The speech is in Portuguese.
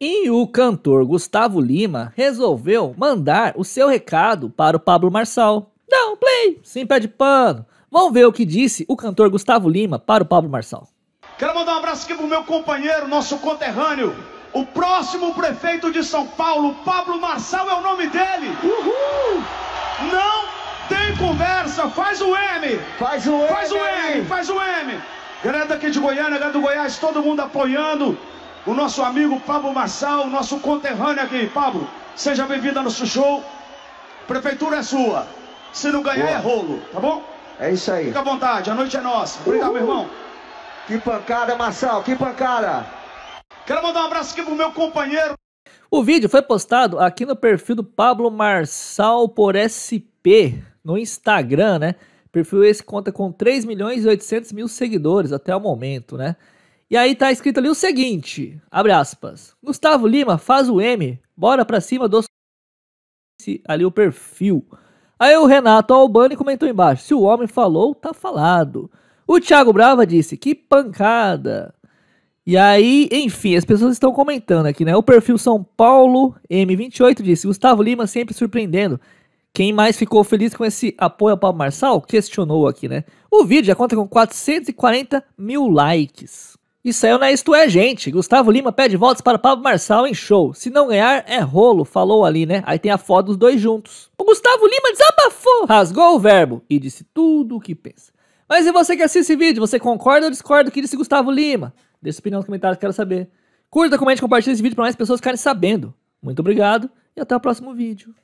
E o cantor Gustavo Lima resolveu mandar o seu recado para o Pablo Marçal. Dá um play, sem pé de pano. Vamos ver o que disse o cantor Gustavo Lima para o Pablo Marçal. Quero mandar um abraço aqui pro meu companheiro, nosso conterrâneo, o próximo prefeito de São Paulo, Pablo Marçal é o nome dele. Uhul! Não tem conversa, faz o M. Faz o M. Faz o M, faz o M. Galera daqui de Goiânia, galera do Goiás, todo mundo apoiando o nosso amigo Pablo Marçal, nosso conterrâneo aqui. Pablo, seja bem-vindo ao nosso show. Prefeitura é sua. Se não ganhar, é Boa. é rolo, tá bom? É isso aí. Fica à vontade, a noite é nossa. Obrigado, meu irmão. Que pancada, Marçal, que pancada. Quero mandar um abraço aqui pro meu companheiro. O vídeo foi postado aqui no perfil do Pablo Marçal por SP, no Instagram, né? perfil esse conta com 3 milhões e 800 mil seguidores até o momento, né? E aí tá escrito ali o seguinte, abre aspas. Gustavo Lima, faz o M, bora pra cima do... Ali o perfil. Aí o Renato Albani comentou embaixo, se o homem falou, tá falado. O Thiago Brava disse, que pancada. E aí, enfim, as pessoas estão comentando aqui, né? O perfil São Paulo M28 disse, Gustavo Lima sempre surpreendendo. Quem mais ficou feliz com esse apoio ao é Pablo Marçal? Questionou aqui, né? O vídeo já conta com 440 mil likes. Isso não é Isto É Gente. Gustavo Lima pede votos para Pablo Marçal em show. Se não ganhar, é rolo. Falou ali, né? Aí tem a foto dos dois juntos. O Gustavo Lima desabafou, rasgou o verbo e disse tudo o que pensa. Mas e você que assiste esse vídeo? Você concorda ou discorda do que disse Gustavo Lima? Deixa opinião nos comentários, quero saber. Curta, comente, compartilhe esse vídeo para mais pessoas ficarem sabendo. Muito obrigado e até o próximo vídeo.